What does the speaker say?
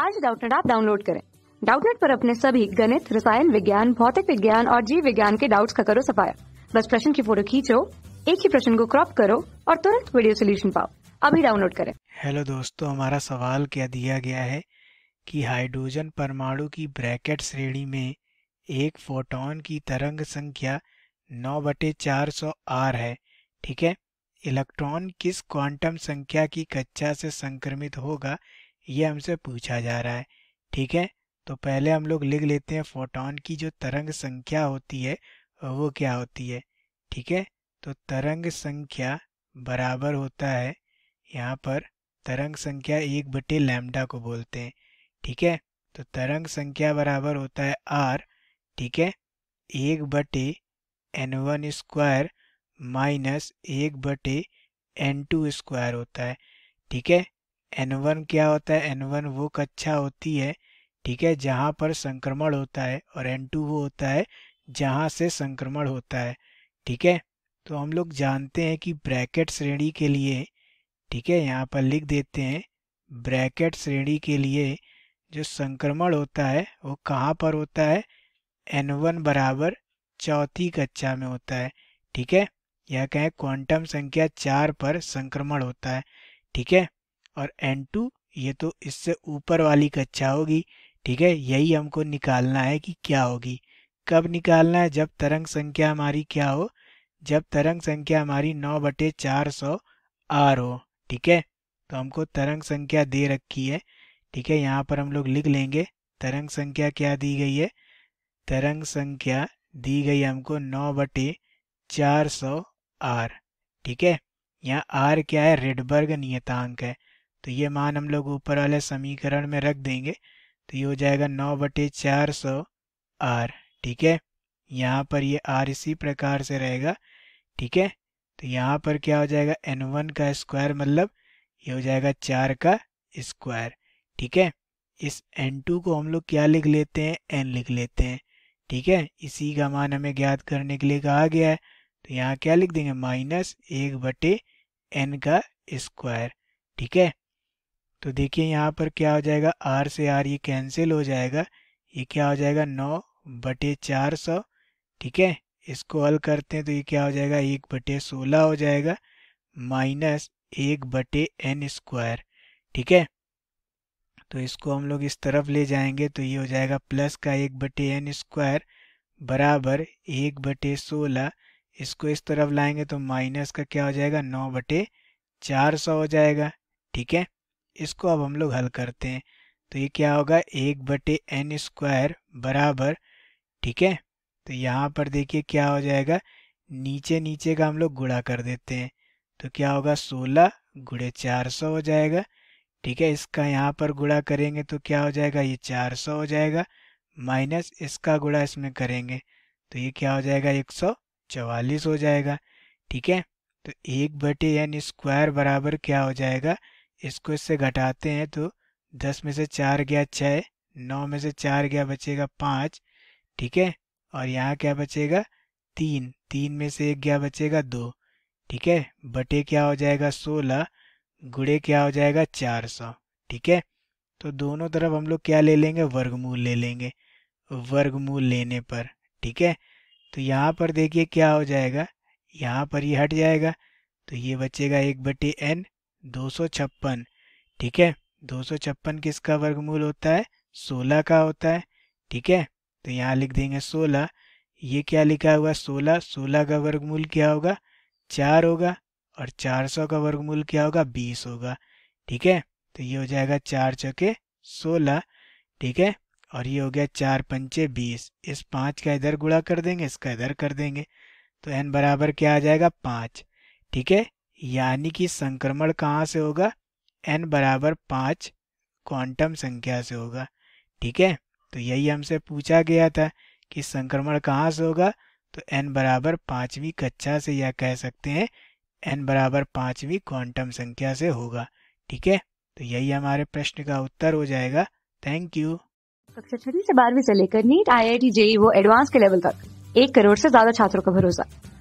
आज डाउटनेट आप डाउनलोड करें डाउटनेट पर अपने सभी गणित रसायन विज्ञान भौतिक विज्ञान और जीव विज्ञान के डाउट्स का करो सफाया बस प्रश्न की फोटो खींचो एक ही प्रश्न को क्रॉप करो और तुरंत वीडियो सोल्यूशन पाओ अभी डाउनलोड करें हेलो दोस्तों हमारा सवाल क्या दिया गया है कि हाइड्रोजन परमाणु की ब्रैकेट श्रेणी में एक फोटोन की तरंग संख्या नौ बटे चार सौ आर है ठीक है इलेक्ट्रॉन किस क्वांटम संख्या की कक्षा से संक्रमित होगा ये हमसे पूछा जा रहा है ठीक है तो पहले हम लोग लिख लेते हैं फोटोन की जो तरंग संख्या होती है वो क्या होती है ठीक है तो तरंग संख्या बराबर होता है यहाँ पर तरंग संख्या एक बटे लैमडा को बोलते हैं ठीक है तो तरंग संख्या बराबर होता है आर ठीक है एक बटे एन वन स्क्वायर माइनस एक बटे एन टू स्क्वायर होता है ठीक है एन वन क्या होता है एन वन वो कक्षा होती है ठीक है जहाँ पर संक्रमण होता है और एन टू वो होता है जहाँ से संक्रमण होता है ठीक है तो हम लोग जानते हैं कि ब्रैकेट श्रेणी के लिए ठीक है यहाँ पर लिख देते हैं ब्रैकेट श्रेणी के लिए जो संक्रमण होता है वो कहाँ पर होता है एन वन बराबर चौथी कक्षा में होता है ठीक है यह कहें क्वांटम संख्या चार पर संक्रमण होता है ठीक है और एन टू ये तो इससे ऊपर वाली कक्षा होगी ठीक है यही हमको निकालना है कि क्या होगी कब निकालना है जब तरंग संख्या हमारी क्या हो जब तरंग संख्या हमारी नौ बटे चार सौ आर हो ठीक है तो हमको तरंग संख्या दे रखी है ठीक है यहाँ पर हम लोग लिख लेंगे तरंग संख्या क्या दी गई है तरंग संख्या दी गई हमको नौ बटे चार सौ आर ठीक है यहाँ आर क्या है रेडबर्ग नियतांक है तो ये मान हम लोग ऊपर वाले समीकरण में रख देंगे तो ये हो जाएगा नौ बटे चार सौ आर ठीक है यहाँ पर ये आर इसी प्रकार से रहेगा ठीक है तो यहाँ पर क्या हो जाएगा एन वन का स्क्वायर मतलब ये हो जाएगा चार का स्क्वायर ठीक है इस एन टू को हम लोग क्या लिख लेते हैं एन लिख लेते हैं ठीक है इसी का मान हमें ज्ञात करने के लिए कहा गया है तो यहाँ क्या लिख देंगे माइनस एक बटे एन का स्क्वायर ठीक है तो देखिए यहाँ पर क्या हो जाएगा आर से आर ये कैंसिल हो जाएगा ये क्या हो जाएगा नौ बटे चार सौ ठीक है इसको हल करते हैं तो ये क्या हो जाएगा एक बटे सोलह हो जाएगा माइनस एक बटे एन स्क्वायर ठीक है तो इसको हम लोग इस तरफ ले जाएंगे तो ये हो जाएगा प्लस का एक बटे एन स्क्वायर बराबर एक बटे सोलह इसको इस तरफ लाएंगे तो माइनस का क्या हो जाएगा नौ बटे चार सौ हो जाएगा ठीक है इसको अब हम लोग हल करते हैं तो ये क्या होगा एक बटे एन स्क्वायर बराबर ठीक है तो यहाँ पर देखिए क्या हो जाएगा नीचे नीचे का हम लोग गुड़ा कर देते हैं तो क्या होगा सोलह गुड़े चार सौ हो जाएगा ठीक है इसका यहाँ पर गुड़ा करेंगे तो क्या हो जाएगा ये चार सौ हो जाएगा माइनस इसका गुड़ा इसमें करेंगे तो ये क्या हो जाएगा एक सौ चवालीस हो जाएगा ठीक है तो एक बटे एन स्क्वायर बराबर क्या हो जाएगा इसको इससे घटाते हैं तो दस में से चार गया छः नौ में से चार गया बचेगा पाँच ठीक है और यहाँ क्या बचेगा तीन तीन में से एक गया बचेगा दो ठीक है बटे क्या हो जाएगा सोलह गुड़े क्या हो जाएगा चार सौ ठीक है तो दोनों तरफ हम लोग क्या ले लेंगे वर्गमूल ले लेंगे वर्गमूल लेने पर ठीक है तो यहाँ पर देखिए क्या हो जाएगा यहाँ पर ये यह हट जाएगा तो ये बचेगा एक बटे एन दो सौ छप्पन ठीक है दो सौ छप्पन किसका वर्गमूल होता है सोलह का होता है ठीक है तो यहाँ लिख देंगे सोलह ये क्या लिखा हुआ सोलह सोलह का वर्गमूल क्या होगा चार होगा और चार सौ का वर्गमूल क्या होगा बीस होगा ठीक है तो ये हो जाएगा चार चौके सोलह ठीक है और ये हो गया चार पंचे बीस इस पाँच का इधर गुड़ा कर देंगे इसका इधर कर देंगे तो एन बराबर क्या आ जाएगा पाँच ठीक है यानी कि संक्रमण कहाँ से होगा एन बराबर पाँच क्वांटम संख्या से होगा ठीक है तो यही हमसे पूछा गया था कि संक्रमण कहाँ से होगा तो एन बराबर पाँचवीं कक्षा से या कह सकते हैं एन बराबर पाँचवीं क्वांटम संख्या से होगा ठीक है तो यही हमारे प्रश्न का उत्तर हो जाएगा थैंक यू कक्षा छठी से बारहवीं से लेकर NEET I I T JEE वो एडवांस के लेवल तक एक करोड़ से ज्यादा छात्रों का भरोसा